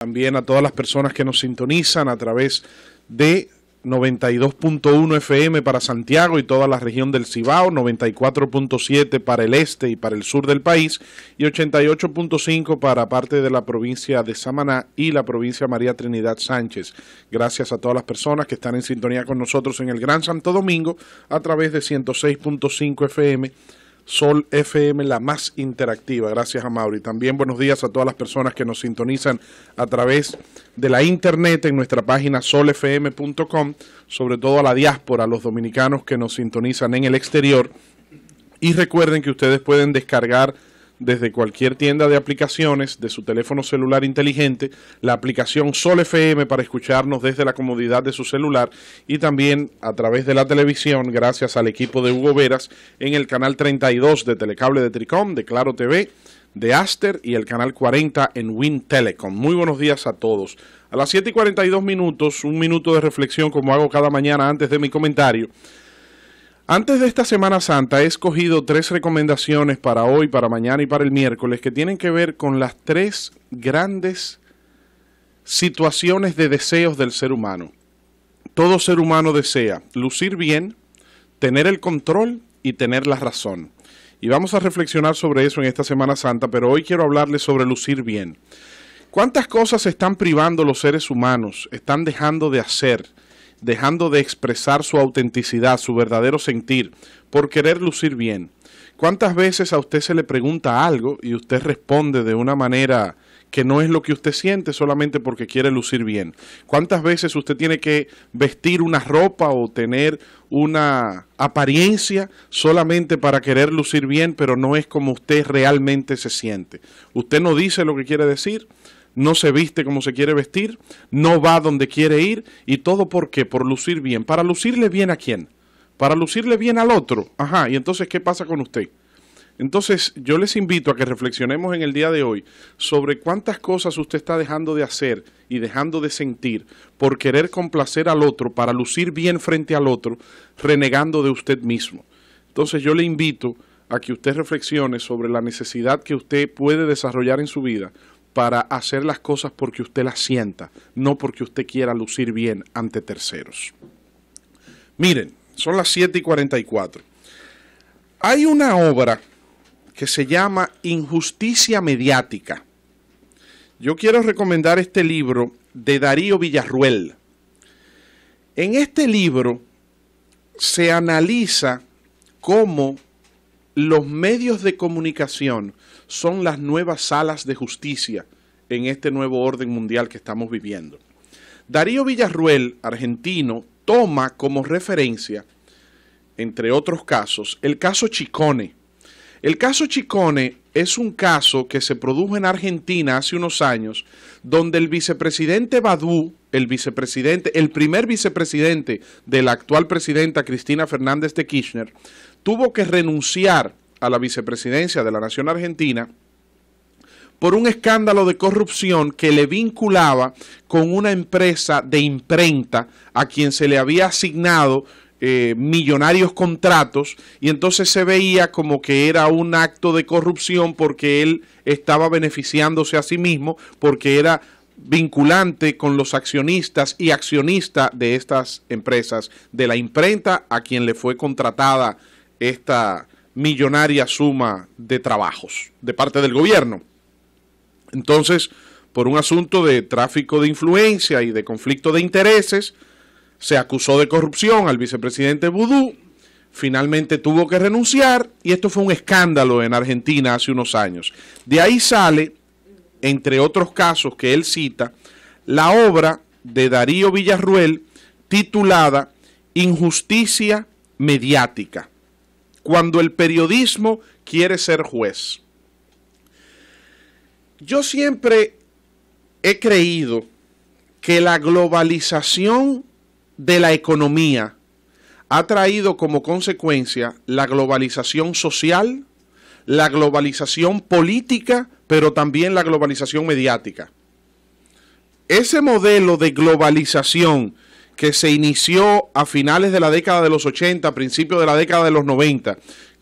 también a todas las personas que nos sintonizan a través de 92.1 FM para Santiago y toda la región del Cibao, 94.7 para el este y para el sur del país y 88.5 para parte de la provincia de Samaná y la provincia María Trinidad Sánchez. Gracias a todas las personas que están en sintonía con nosotros en el Gran Santo Domingo a través de 106.5 FM Sol FM, la más interactiva. Gracias a Mauri. También buenos días a todas las personas que nos sintonizan a través de la internet en nuestra página solfm.com, sobre todo a la diáspora, a los dominicanos que nos sintonizan en el exterior. Y recuerden que ustedes pueden descargar desde cualquier tienda de aplicaciones de su teléfono celular inteligente, la aplicación Sol FM para escucharnos desde la comodidad de su celular y también a través de la televisión gracias al equipo de Hugo Veras en el canal 32 de Telecable de Tricom, de Claro TV, de Aster y el canal 40 en Win Telecom. Muy buenos días a todos. A las 7 y 42 minutos, un minuto de reflexión como hago cada mañana antes de mi comentario. Antes de esta Semana Santa he escogido tres recomendaciones para hoy, para mañana y para el miércoles que tienen que ver con las tres grandes situaciones de deseos del ser humano. Todo ser humano desea lucir bien, tener el control y tener la razón. Y vamos a reflexionar sobre eso en esta Semana Santa, pero hoy quiero hablarles sobre lucir bien. ¿Cuántas cosas están privando los seres humanos, están dejando de hacer? dejando de expresar su autenticidad, su verdadero sentir, por querer lucir bien. ¿Cuántas veces a usted se le pregunta algo y usted responde de una manera que no es lo que usted siente solamente porque quiere lucir bien? ¿Cuántas veces usted tiene que vestir una ropa o tener una apariencia solamente para querer lucir bien, pero no es como usted realmente se siente? Usted no dice lo que quiere decir, no se viste como se quiere vestir, no va donde quiere ir y todo por qué? Por lucir bien. ¿Para lucirle bien a quién? Para lucirle bien al otro. Ajá, y entonces, ¿qué pasa con usted? Entonces, yo les invito a que reflexionemos en el día de hoy sobre cuántas cosas usted está dejando de hacer y dejando de sentir por querer complacer al otro, para lucir bien frente al otro, renegando de usted mismo. Entonces, yo le invito a que usted reflexione sobre la necesidad que usted puede desarrollar en su vida para hacer las cosas porque usted las sienta, no porque usted quiera lucir bien ante terceros. Miren, son las 7 y 44. Hay una obra que se llama Injusticia Mediática. Yo quiero recomendar este libro de Darío Villarruel. En este libro se analiza cómo los medios de comunicación son las nuevas salas de justicia en este nuevo orden mundial que estamos viviendo. Darío Villarruel, argentino, toma como referencia, entre otros casos, el caso Chicone. El caso Chicone es un caso que se produjo en Argentina hace unos años, donde el vicepresidente Badú, el vicepresidente, el primer vicepresidente de la actual presidenta Cristina Fernández de Kirchner, tuvo que renunciar a la vicepresidencia de la Nación Argentina por un escándalo de corrupción que le vinculaba con una empresa de imprenta a quien se le había asignado eh, millonarios contratos y entonces se veía como que era un acto de corrupción porque él estaba beneficiándose a sí mismo porque era vinculante con los accionistas y accionista de estas empresas, de la imprenta a quien le fue contratada esta millonaria suma de trabajos de parte del gobierno. Entonces, por un asunto de tráfico de influencia y de conflicto de intereses, se acusó de corrupción al vicepresidente Vudú, finalmente tuvo que renunciar y esto fue un escándalo en Argentina hace unos años. De ahí sale, entre otros casos que él cita, la obra de Darío Villarruel titulada Injusticia mediática, cuando el periodismo quiere ser juez. Yo siempre he creído que la globalización de la economía ha traído como consecuencia la globalización social, la globalización política, pero también la globalización mediática. Ese modelo de globalización que se inició a finales de la década de los 80, principios de la década de los 90,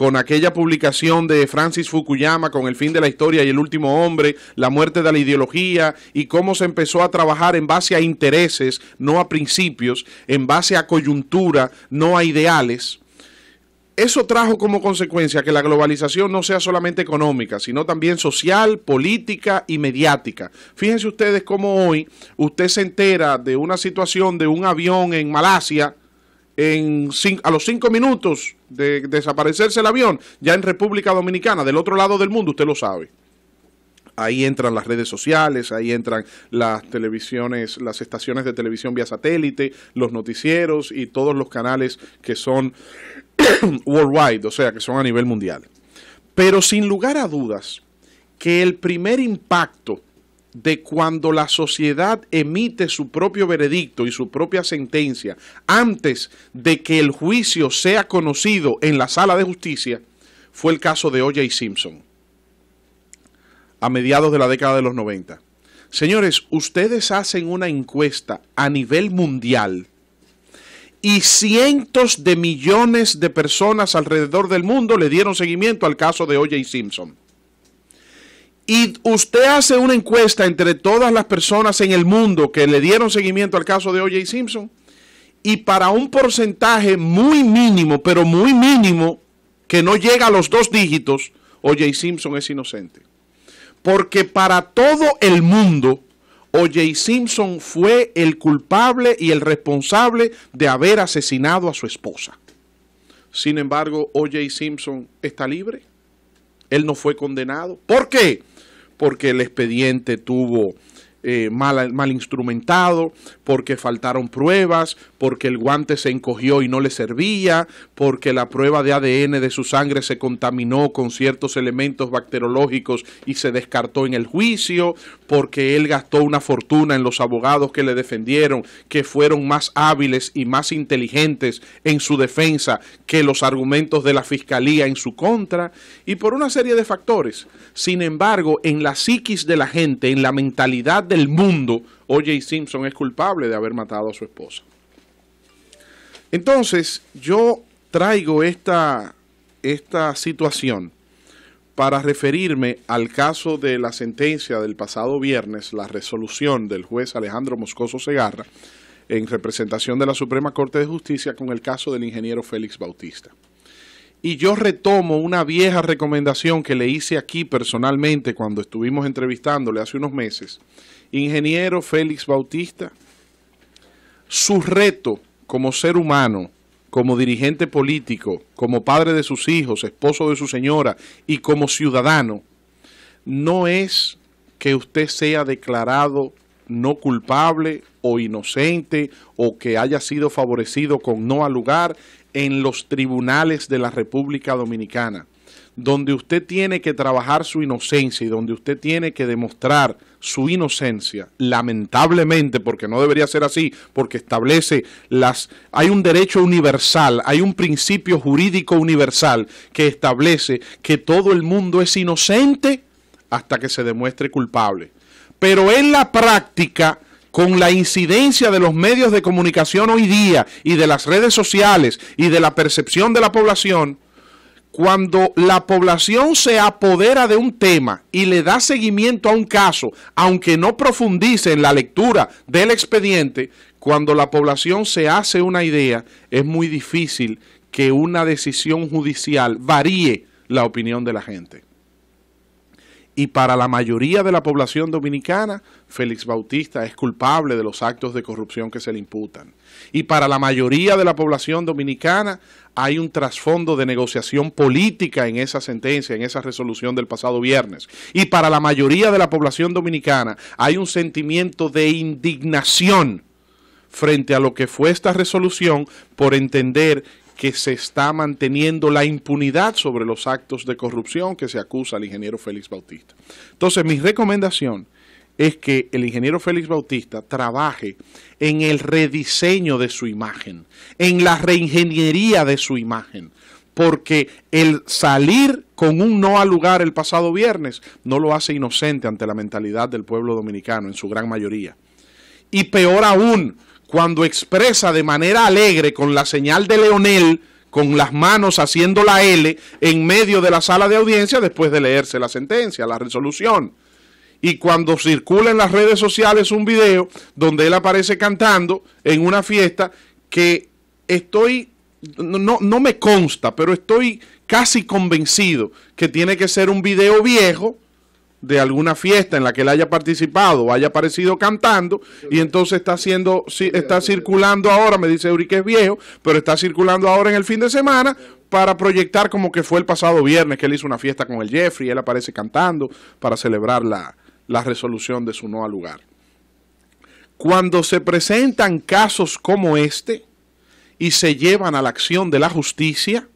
con aquella publicación de Francis Fukuyama con el fin de la historia y el último hombre, la muerte de la ideología y cómo se empezó a trabajar en base a intereses, no a principios, en base a coyuntura, no a ideales. Eso trajo como consecuencia que la globalización no sea solamente económica, sino también social, política y mediática. Fíjense ustedes cómo hoy usted se entera de una situación de un avión en Malasia a los cinco minutos de desaparecerse el avión, ya en República Dominicana, del otro lado del mundo, usted lo sabe. Ahí entran las redes sociales, ahí entran las televisiones, las estaciones de televisión vía satélite, los noticieros y todos los canales que son worldwide, o sea, que son a nivel mundial. Pero sin lugar a dudas que el primer impacto de cuando la sociedad emite su propio veredicto y su propia sentencia antes de que el juicio sea conocido en la sala de justicia fue el caso de O.J. Simpson a mediados de la década de los 90. Señores, ustedes hacen una encuesta a nivel mundial y cientos de millones de personas alrededor del mundo le dieron seguimiento al caso de O.J. Simpson y usted hace una encuesta entre todas las personas en el mundo que le dieron seguimiento al caso de OJ Simpson, y para un porcentaje muy mínimo, pero muy mínimo, que no llega a los dos dígitos, OJ Simpson es inocente. Porque para todo el mundo, OJ Simpson fue el culpable y el responsable de haber asesinado a su esposa. Sin embargo, OJ Simpson está libre. Él no fue condenado. ¿Por qué? porque el expediente tuvo eh, mal, mal, instrumentado, porque faltaron pruebas, porque el guante se encogió y no le servía, porque la prueba de ADN de su sangre se contaminó con ciertos elementos bacteriológicos y se descartó en el juicio, porque él gastó una fortuna en los abogados que le defendieron, que fueron más hábiles y más inteligentes en su defensa que los argumentos de la fiscalía en su contra, y por una serie de factores. Sin embargo, en la psiquis de la gente, en la mentalidad del mundo, O.J. Simpson es culpable de haber matado a su esposa. Entonces, yo traigo esta, esta situación para referirme al caso de la sentencia del pasado viernes, la resolución del juez Alejandro Moscoso Segarra, en representación de la Suprema Corte de Justicia con el caso del ingeniero Félix Bautista. Y yo retomo una vieja recomendación que le hice aquí personalmente cuando estuvimos entrevistándole hace unos meses ingeniero Félix Bautista, su reto como ser humano, como dirigente político, como padre de sus hijos, esposo de su señora y como ciudadano, no es que usted sea declarado no culpable o inocente o que haya sido favorecido con no al lugar en los tribunales de la República Dominicana donde usted tiene que trabajar su inocencia y donde usted tiene que demostrar su inocencia, lamentablemente, porque no debería ser así, porque establece las... Hay un derecho universal, hay un principio jurídico universal que establece que todo el mundo es inocente hasta que se demuestre culpable. Pero en la práctica con la incidencia de los medios de comunicación hoy día y de las redes sociales y de la percepción de la población, cuando la población se apodera de un tema y le da seguimiento a un caso, aunque no profundice en la lectura del expediente, cuando la población se hace una idea, es muy difícil que una decisión judicial varíe la opinión de la gente. Y para la mayoría de la población dominicana, Félix Bautista es culpable de los actos de corrupción que se le imputan. Y para la mayoría de la población dominicana hay un trasfondo de negociación política en esa sentencia, en esa resolución del pasado viernes. Y para la mayoría de la población dominicana hay un sentimiento de indignación frente a lo que fue esta resolución por entender que se está manteniendo la impunidad sobre los actos de corrupción que se acusa al ingeniero Félix Bautista. Entonces, mi recomendación es que el ingeniero Félix Bautista trabaje en el rediseño de su imagen, en la reingeniería de su imagen, porque el salir con un no al lugar el pasado viernes no lo hace inocente ante la mentalidad del pueblo dominicano en su gran mayoría. Y peor aún, cuando expresa de manera alegre con la señal de Leonel, con las manos haciendo la L en medio de la sala de audiencia después de leerse la sentencia, la resolución. Y cuando circula en las redes sociales un video donde él aparece cantando en una fiesta que estoy, no, no me consta, pero estoy casi convencido que tiene que ser un video viejo de alguna fiesta en la que él haya participado o haya aparecido cantando y entonces está haciendo está circulando ahora, me dice Uri que es viejo, pero está circulando ahora en el fin de semana para proyectar como que fue el pasado viernes que él hizo una fiesta con el Jeffrey, y él aparece cantando para celebrar la, la resolución de su no lugar. Cuando se presentan casos como este y se llevan a la acción de la justicia,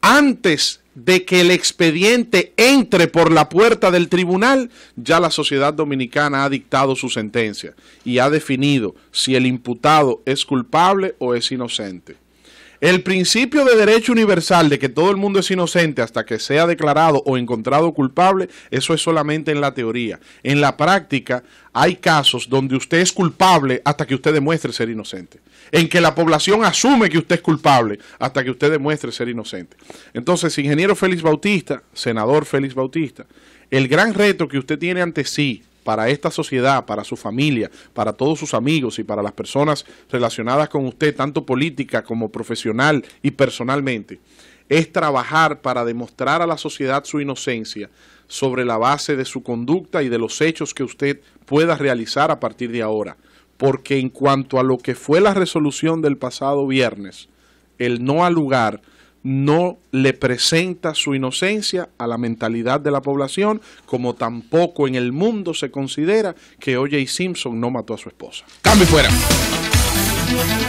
antes de que el expediente entre por la puerta del tribunal, ya la sociedad dominicana ha dictado su sentencia y ha definido si el imputado es culpable o es inocente. El principio de derecho universal de que todo el mundo es inocente hasta que sea declarado o encontrado culpable, eso es solamente en la teoría. En la práctica hay casos donde usted es culpable hasta que usted demuestre ser inocente. En que la población asume que usted es culpable hasta que usted demuestre ser inocente. Entonces, ingeniero Félix Bautista, senador Félix Bautista, el gran reto que usted tiene ante sí para esta sociedad, para su familia, para todos sus amigos y para las personas relacionadas con usted, tanto política como profesional y personalmente, es trabajar para demostrar a la sociedad su inocencia sobre la base de su conducta y de los hechos que usted pueda realizar a partir de ahora. Porque en cuanto a lo que fue la resolución del pasado viernes, el no al lugar no le presenta su inocencia a la mentalidad de la población, como tampoco en el mundo se considera que O.J. Simpson no mató a su esposa. Cambio fuera.